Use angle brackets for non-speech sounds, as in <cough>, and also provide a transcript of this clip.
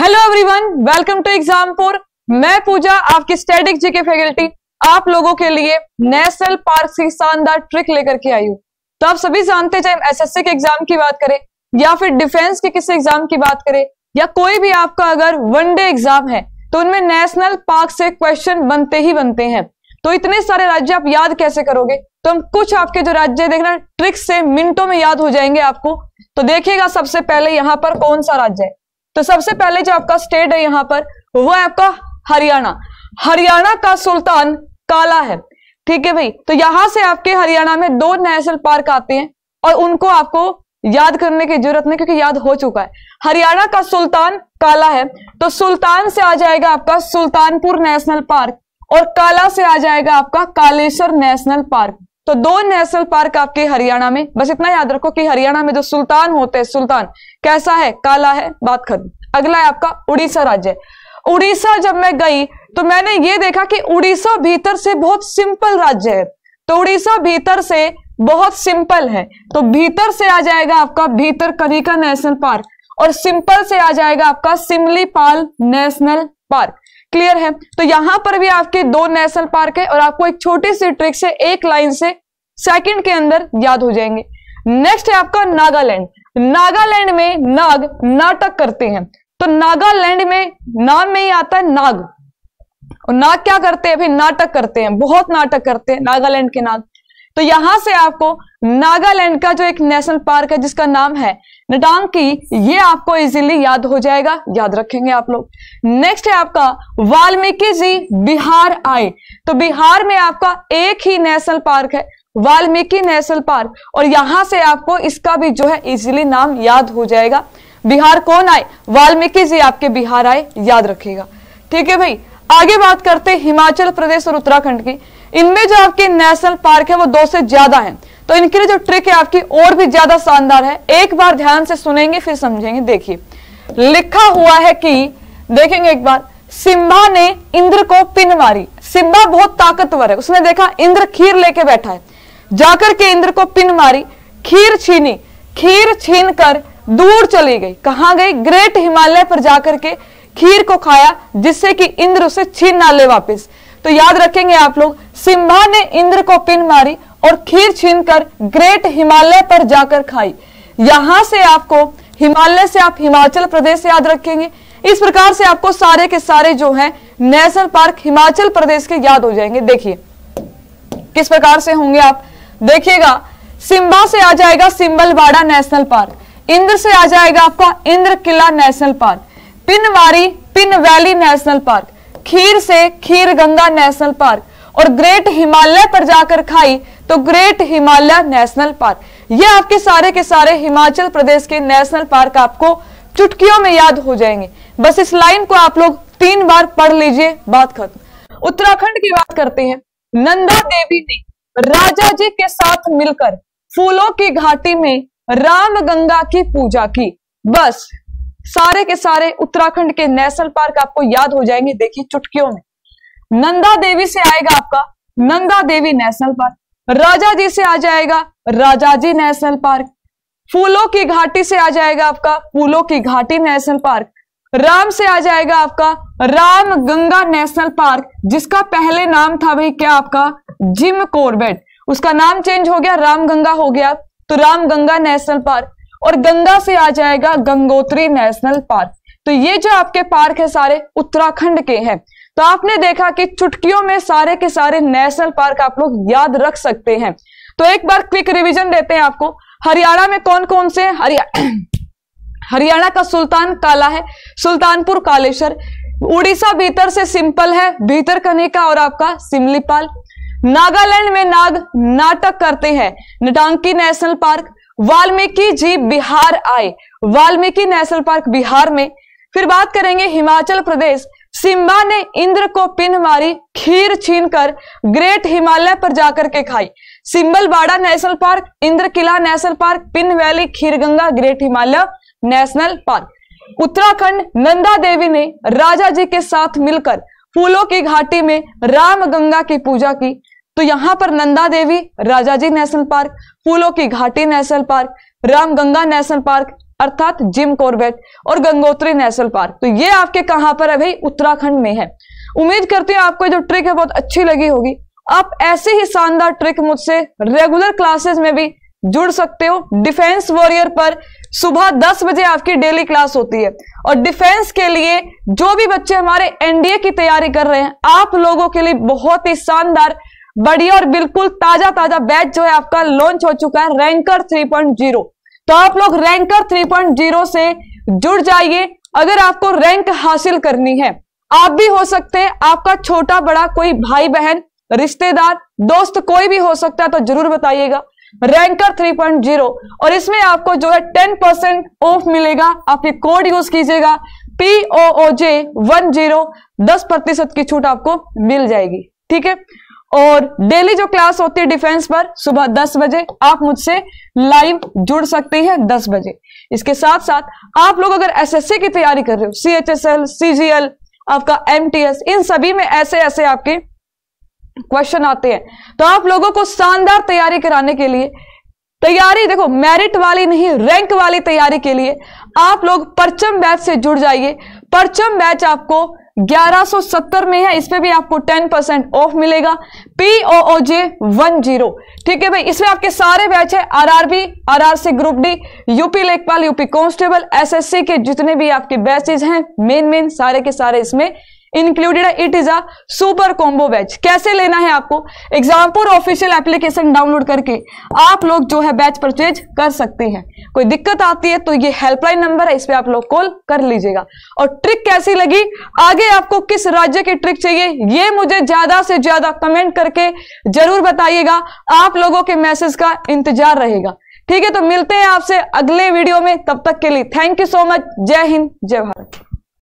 hello everyone welcome to Exampur मैं पूजा आपकी static GK faculty आप लोगों के लिए नेशनल पार्क की शानदार ट्रिक लेकर के आई हूँ तो आप सभी जानते चाहे एसएससी के एग्जाम की बात करें या फिर डिफेंस के किसी एग्जाम की बात करें या कोई भी आपका अगर वन डे एग्जाम है तो उनमें नेशनल पार्क से क्वेश्चन बनते ही बनते हैं तो इतने सारे राज्य आप याद कैसे करोगे तो हम कुछ आपके जो राज्य देखना ट्रिक्स से मिनटों में याद हो जाएंगे आपको तो देखिएगा सबसे पहले यहाँ पर कौन सा राज्य है तो सबसे पहले जो आपका स्टेट है यहां पर वो है आपका हरियाणा हरियाणा का सुल्तान काला है ठीक है भाई तो यहां से आपके हरियाणा में दो नेशनल पार्क आते हैं और उनको आपको याद करने की जरूरत नहीं क्योंकि याद हो चुका है हरियाणा का सुल्तान काला है तो सुल्तान से आ जाएगा आपका सुल्तानपुर नेशनल पार्क और काला से आ जाएगा आपका कालेश्वर नेशनल पार्क तो दो नेशनल पार्क आपके हरियाणा में बस इतना याद रखो कि हरियाणा में जो सुल्तान होते हैं सुल्तान कैसा है काला है बात खत्म अगला है आपका उड़ीसा राज्य उड़ीसा जब मैं गई तो मैंने ये देखा कि उड़ीसा भीतर से बहुत सिंपल राज्य है तो उड़ीसा भीतर से बहुत सिंपल है तो भीतर से आ जाएगा आपका भीतर कनिका नेशनल पार्क और सिंपल से आ जाएगा आपका सिमलीपाल नेशनल पार्क क्लियर है तो यहां पर भी आपके दो नेशनल पार्क है और आपको एक छोटी सी ट्रिक से एक लाइन से सेकंड के अंदर याद हो जाएंगे नेक्स्ट है आपका नागालैंड नागालैंड में नाग नाटक करते हैं तो नागालैंड में नाम में ही आता है नाग और नाग क्या करते हैं फिर नाटक करते हैं बहुत नाटक करते हैं नागालैंड के नाग तो यहां से आपको नागालैंड का जो एक नेशनल पार्क है जिसका नाम है नडांकी ये आपको इजीली याद हो जाएगा याद रखेंगे आप लोग नेक्स्ट है आपका वाल्मीकि जी बिहार आए तो बिहार में आपका एक ही नेशनल पार्क है वाल्मीकि नेशनल पार्क और यहां से आपको इसका भी जो है इजीली नाम याद हो जाएगा बिहार कौन आए वाल्मीकि जी आपके बिहार आए याद रखेगा ठीक है भाई आगे बात करते हिमाचल प्रदेश और उत्तराखंड की इनमें जो आपके नेशनल पार्क है वो दो से ज्यादा है तो इनके लिए जो ट्रिक है आपकी और भी ज्यादा शानदार है एक बार ध्यान से सुनेंगे फिर समझेंगे देखिए लिखा हुआ है कि देखेंगे एक बार सिम्बा ने इंद्र को पिन मारी सिम्बा बहुत ताकतवर है उसने देखा इंद्र खीर लेके बैठा है जाकर के इंद्र को पिन मारी खीर छीनी खीर छीन कर दूर चली गई कहा गई ग्रेट हिमालय पर जाकर के खीर को खाया जिससे कि इंद्र उसे छीन ना ले वापिस तो याद रखेंगे आप लोग सिम्हा ने इंद्र को पिन मारी और खीर छीनकर ग्रेट हिमालय पर जाकर खाई यहां से आपको हिमालय से आप हिमाचल प्रदेश याद रखेंगे इस प्रकार से आपको सारे के सारे जो हैं नेशनल पार्क हिमाचल प्रदेश के याद हो जाएंगे देखिए किस प्रकार से होंगे आप देखिएगा सिम्बा से आ जाएगा सिम्बलवाड़ा नेशनल पार्क इंद्र से आ जाएगा आपका इंद्र किला नेशनल पार्क पिनवारी पिन वैली नेशनल पार्क खीर से खीर गंगा नेशनल पार्क और ग्रेट हिमालय पर जाकर खाई तो ग्रेट हिमालय नेशनल पार्क ये आपके सारे के सारे हिमाचल प्रदेश के नेशनल पार्क आपको चुटकियों में याद हो जाएंगे बस इस लाइन को आप लोग तीन बार पढ़ लीजिए बात खत्म उत्तराखंड की बात करते हैं नंदा देवी ने राजा जी के साथ मिलकर फूलों की घाटी में राम गंगा की पूजा की बस सारे के सारे उत्तराखंड के नेशनल पार्क आपको याद हो जाएंगे देखिए चुटकियों में नंदा देवी से आएगा आपका Nanda Devi national park Rajaji से आ जाएगा राजा जी नेशनल पार्क फूलों की घाटी से आ जाएगा आपका फूलों की घाटी नेशनल पार्क राम से आ जाएगा आपका राम गंगा नेशनल पार्क जिसका पहले नाम था भाई क्या आपका जिम कोरबेट उसका नाम चेंज हो गया राम गंगा हो गया तो राम गंगा नेशनल पार्क और गंगा से आ जाएगा गंगोत्री नेशनल पार्क तो ये जो आपके पार्क है सारे उत्तराखंड के हैं तो आपने देखा कि चुटकियों में सारे के सारे नेशनल पार्क आप लोग याद रख सकते हैं तो एक बार क्विक रिवीजन देते हैं आपको हरियाणा में कौन कौन से हरियाणा <clears throat> हरियाणा का सुल्तान काला है सुल्तानपुर कालेश्वर उड़ीसा भीतर से सिंपल है भीतर कनिका और आपका सिमलीपाल नागालैंड में नाग नाटक करते हैं नटांकी नेशनल पार्क वाल्मीकि जी बिहार आए वाल्मीकि नेशनल पार्क बिहार में फिर बात करेंगे हिमाचल प्रदेश सिम्बा ने इंद्र को पिन मारी खीर छीनकर ग्रेट हिमालय पर जाकर के खाई Simbalbara national park Inderkilla national park Pin valley Khirganga great Himalaya national park Uttarakhand Nanda Devi ने राजा जी के साथ मिलकर फूलों की घाटी में राम गंगा की पूजा की तो यहाँ पर Nanda Devi Rajaji national park फूलों की घाटी national park Ram Ganga national park अर्थात जिम कॉर्बेट और गंगोत्री नेशनल पार्क तो ये आपके कहां पर है भाई उत्तराखंड में है उम्मीद करती हूँ आपको जो ट्रिक है बहुत अच्छी लगी होगी आप ऐसे ही शानदार ट्रिक मुझसे रेगुलर क्लासेस में भी जुड़ सकते हो डिफेंस वॉरियर पर सुबह 10 बजे आपकी डेली क्लास होती है और डिफेंस के लिए जो भी बच्चे हमारे एनडीए की तैयारी कर रहे हैं आप लोगों के लिए बहुत ही शानदार बढ़िया और बिल्कुल ताजा ताजा बैच जो है आपका लॉन्च हो चुका है रैंकर 3.0 तो आप लोग रैंकर 3.0 से जुड़ जाइए अगर आपको रैंक हासिल करनी है आप भी हो सकते हैं आपका छोटा बड़ा कोई भाई बहन रिश्तेदार दोस्त कोई भी हो सकता है तो जरूर बताइएगा रैंकर 3.0 और इसमें आपको जो है 10 परसेंट ऑफ मिलेगा आप ये कोड यूज कीजिएगा पीओ जे वन जीरो दस प्रतिशत की छूट आपको मिल जाएगी ठीक है और डेली जो क्लास होती है डिफेंस पर सुबह 10 बजे आप मुझसे लाइव जुड़ सकते हैं 10 बजे इसके साथ साथ आप लोग अगर एसएससी की तैयारी कर रहे हो C H S L CGL आपका एमटीएस इन सभी में ऐसे ऐसे आपके क्वेश्चन आते हैं तो आप लोगों को शानदार तैयारी कराने के लिए तैयारी देखो मेरिट वाली नहीं रैंक वाली तैयारी के लिए आप लोग परचम बैच से जुड़ जाइए परचम बैच आपको 1170 में है इस पे भी आपको 10 परसेंट ऑफ मिलेगा P O J one zero ठीक है भाई इसमें आपके सारे बैच है RRB RRC group D UP लेखपाल यूपी कांस्टेबल एसएससी के जितने भी आपके बैचेज हैं मेन मेन सारे के सारे इसमें इंक्लूडेड है it is a super combo batch कैसे लेना है आपको एग्जामपुर ऑफिशियल एप्लीकेशन डाउनलोड करके आप लोग जो है बैच परचेज कर सकते हैं कोई दिक्कत आती है तो ये हेल्पलाइन नंबर है इस पर आप लोग कॉल कर लीजिएगा और ट्रिक कैसी लगी आगे आपको किस राज्य की ट्रिक चाहिए ये मुझे ज्यादा से ज्यादा कमेंट करके जरूर बताइएगा आप लोगों के मैसेज का इंतजार रहेगा ठीक है तो मिलते हैं आपसे अगले वीडियो में तब तक के लिए थैंक यू सो मच जय हिंद जय भारत